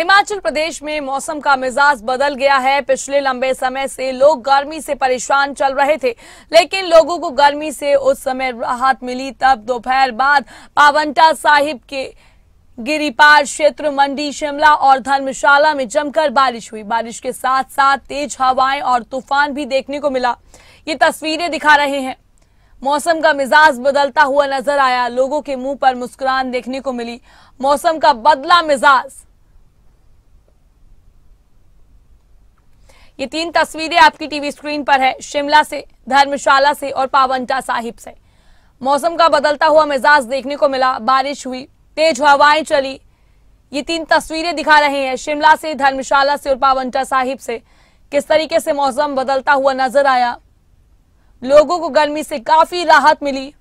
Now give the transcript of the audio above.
हिमाचल प्रदेश में मौसम का मिजाज बदल गया है पिछले लंबे समय से लोग गर्मी से परेशान चल रहे थे लेकिन लोगों को गर्मी से उस समय राहत मिली तब दोपहर बाद पावंटा साहिब के गिरिपार क्षेत्र मंडी शिमला और धर्मशाला में जमकर बारिश हुई बारिश के साथ साथ तेज हवाएं और तूफान भी देखने को मिला ये तस्वीरें दिखा रहे हैं मौसम का मिजाज बदलता हुआ नजर आया लोगों के मुंह पर मुस्कुरान देखने को मिली मौसम का बदला मिजाज ये तीन तस्वीरें आपकी टीवी स्क्रीन पर है शिमला से धर्मशाला से और पावंटा साहिब से मौसम का बदलता हुआ मिजाज देखने को मिला बारिश हुई तेज हवाएं चली ये तीन तस्वीरें दिखा रहे हैं शिमला से धर्मशाला से और पावंटा साहिब से किस तरीके से मौसम बदलता हुआ नजर आया लोगों को गर्मी से काफी राहत मिली